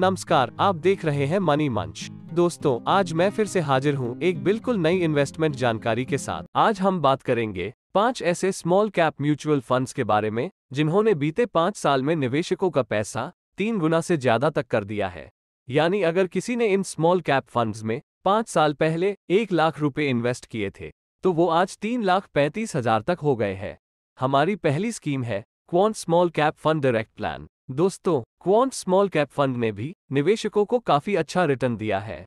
नमस्कार आप देख रहे हैं मनी मंच दोस्तों आज मैं फिर से हाजिर हूँ एक बिल्कुल नई इन्वेस्टमेंट जानकारी के साथ आज हम बात करेंगे पांच ऐसे स्मॉल कैप म्यूचुअल फंड्स के बारे में जिन्होंने बीते पाँच साल में निवेशकों का पैसा तीन गुना से ज्यादा तक कर दिया है यानी अगर किसी ने इन स्मॉल कैप फंड्स में पाँच साल पहले एक लाख रुपए इन्वेस्ट किए थे तो वो आज तीन लाख पैंतीस हजार तक हो गए हैं हमारी पहली स्कीम है Quant small cap fund direct plan दोस्तों क्वांट स्मॉल कैप फंड ने भी निवेशकों को काफी अच्छा रिटर्न दिया है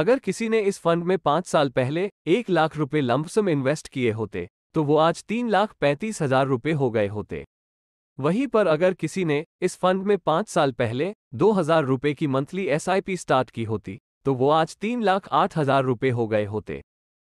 अगर किसी ने इस फंड में पाँच साल पहले एक लाख रुपए लंबसम इन्वेस्ट किए होते तो वो आज तीन लाख पैंतीस हजार रुपये हो गए होते वहीं पर अगर किसी ने इस फंड में पाँच साल पहले दो हजार रुपये की मंथली एसआईपी स्टार्ट की होती तो वो आज तीन लाख आठ हजार रुपये हो गए होते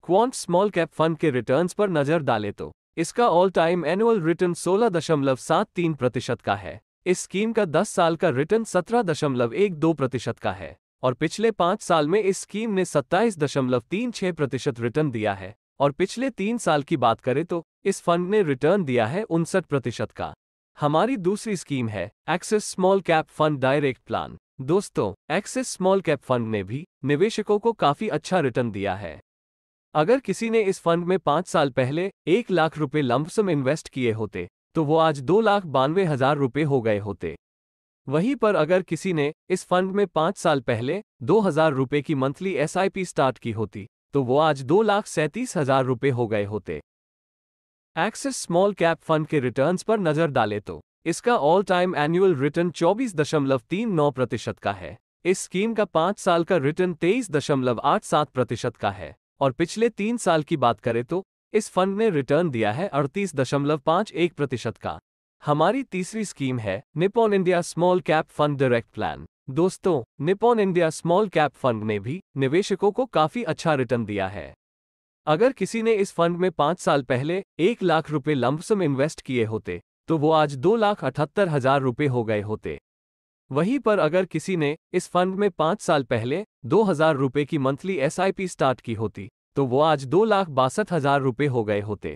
क्वांट स्मॉल कैप फंड के रिटर्न्स पर नजर डाले तो इसका ऑल टाइम एनुअल रिटर्न सोलह दशमलव सात तीन प्रतिशत का है इस स्कीम का 10 साल का रिटर्न सत्रह दशमलव एक दो प्रतिशत का है और पिछले पाँच साल में इस स्कीम ने सत्ताईस दशमलव तीन छह प्रतिशत रिटर्न दिया है और पिछले तीन साल की बात करें तो इस फंड ने रिटर्न दिया है उनसठ प्रतिशत का हमारी दूसरी स्कीम है Axis small cap fund direct plan दोस्तों एक्सेस स्मॉल कैप फंड ने भी निवेशकों को काफी अच्छा रिटर्न दिया है अगर किसी ने इस फंड में पाँच साल पहले एक लाख रुपए लंबसम इन्वेस्ट किए होते तो वो आज दो लाख बानवे हजार रुपये हो गए होते वहीं पर अगर किसी ने इस फंड में पाँच साल पहले दो हजार रुपये की मंथली एसआईपी स्टार्ट की होती तो वो आज दो लाख सैंतीस हजार रुपये हो गए होते एक्सिस स्मॉल कैप फंड के रिटर्न्स पर नजर डाले तो इसका ऑल टाइम एनुअल रिटर्न चौबीस दशमलव तीन नौ प्रतिशत का है इस स्कीम का पाँच साल का रिटर्न तेईस दशमलव आठ सात प्रतिशत का है और पिछले तीन साल की बात करें तो इस फंड ने रिटर्न दिया है अड़तीस दशमलव पांच एक प्रतिशत का हमारी तीसरी स्कीम है Nippon India small cap fund direct plan दोस्तों Nippon India small cap fund ने भी निवेशकों को काफी अच्छा रिटर्न दिया है अगर किसी ने इस फंड में पांच साल पहले एक लाख रुपए लंबसम इन्वेस्ट किए होते तो वो आज दो लाख अठहत्तर हजार रुपये हो गए होते वहीं पर अगर किसी ने इस फंड में पांच साल पहले दो हजार रुपये की मंथली एसआईपी स्टार्ट की होती तो वो आज दो लाख बासठ हजार रुपये हो गए होते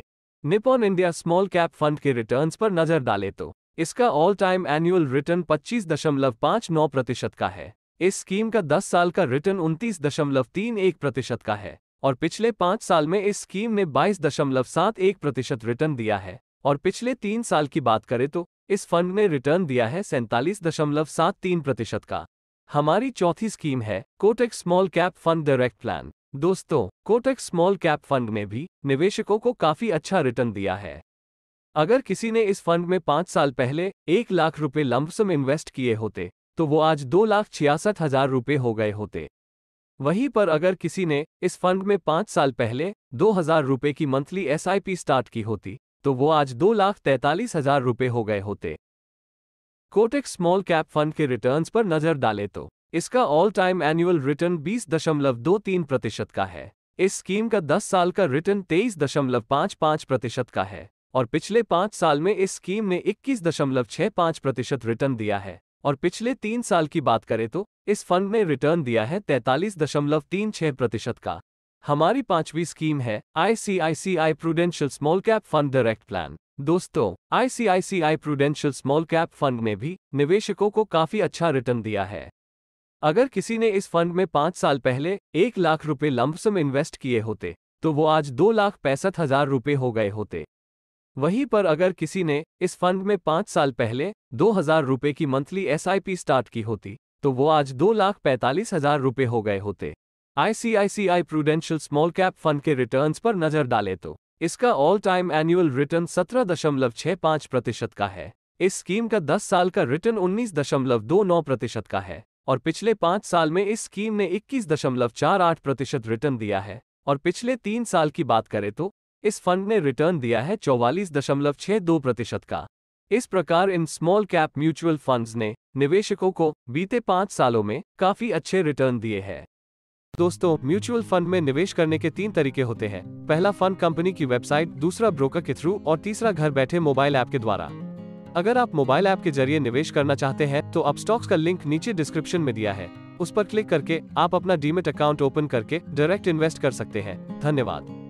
Nippon India small cap fund के रिटर्न्स पर नजर डाले तो इसका ऑल टाइम एनुअल रिटर्न पच्चीस दशमलव नौ प्रतिशत का है इस स्कीम का दस साल का रिटर्न दशमलव तीन एक प्रतिशत का है और पिछले पाँच साल में इस स्कीम ने बाईस दशमलव सात एक प्रतिशत रिटर्न दिया है और पिछले तीन साल की बात करें तो इस फंड ने रिटर्न दिया है सैंतालीस दशमलव सात तीन प्रतिशत का हमारी चौथी स्कीम है Kotak small cap fund direct plan दोस्तों कोटेक स्मॉल कैप फंड ने भी निवेशकों को काफी अच्छा रिटर्न दिया है अगर किसी ने इस फंड में पाँच साल पहले एक लाख रुपए लंबसम इन्वेस्ट किए होते तो वो आज दो लाख छियासठ हजार रुपये हो गए होते वहीं पर अगर किसी ने इस फंड में पांच साल पहले दो हजार रुपये की मंथली एसआईपी स्टार्ट की होती तो वो आज दो लाख तैंतालीस हजार रुपये हो गए होते कोटेक स्मॉल कैप फंड के रिटर्न्स पर नजर डाले तो इसका ऑल टाइम एनुअल रिटर्न बीस दशमलव दो तीन प्रतिशत का है इस स्कीम का 10 साल का रिटर्न तेईस दशमलव पाँच पाँच प्रतिशत का है और पिछले पाँच साल में इस स्कीम ने इक्कीस दशमलव छः पाँच प्रतिशत रिटर्न दिया है और पिछले तीन साल की बात करें तो इस फंड ने रिटर्न दिया है तैतालीस दशमलव तीन छः प्रतिशत का हमारी पांचवी स्कीम है ICICI Prudential small cap fund direct plan दोस्तों ICICI Prudential small cap fund ने भी निवेशकों को काफी अच्छा रिटर्न दिया है अगर किसी ने इस फंड में पाँच साल पहले एक लाख रुपए लंबसम इन्वेस्ट किए होते तो वो आज दो लाख पैंसठ हजार रुपये हो गए होते वहीं पर अगर किसी ने इस फंड में पाँच साल पहले दो हजार रुपये की मंथली एसआईपी स्टार्ट की होती तो वो आज दो लाख पैंतालीस हजार रुपये हो गए होते ICICI Prudential small cap fund के रिटर्न्स पर नजर डाले तो इसका ऑल टाइम एनुअल रिटर्न सत्रह दशमलव छह पाँच प्रतिशत का है इस स्कीम का दस साल का रिटर्न उन्नीस दशमलव दो नौ प्रतिशत का है और पिछले पांच साल में इस स्कीम ने 21.48 प्रतिशत रिटर्न दिया है और पिछले तीन साल की बात करें तो इस फंड ने रिटर्न दिया है 44.62 प्रतिशत का इस प्रकार इन स्मॉल कैप म्यूचुअल फंड्स ने निवेशकों को बीते पाँच सालों में काफी अच्छे रिटर्न दिए हैं दोस्तों म्यूचुअल फंड में निवेश करने के तीन तरीके होते हैं पहला फंड कंपनी की वेबसाइट दूसरा ब्रोकर के थ्रू और तीसरा घर बैठे मोबाइल ऐप के द्वारा अगर आप मोबाइल ऐप के जरिए निवेश करना चाहते हैं तो अब स्टॉक्स का लिंक नीचे डिस्क्रिप्शन में दिया है उस पर क्लिक करके आप अपना डीमेट अकाउंट ओपन करके डायरेक्ट इन्वेस्ट कर सकते हैं धन्यवाद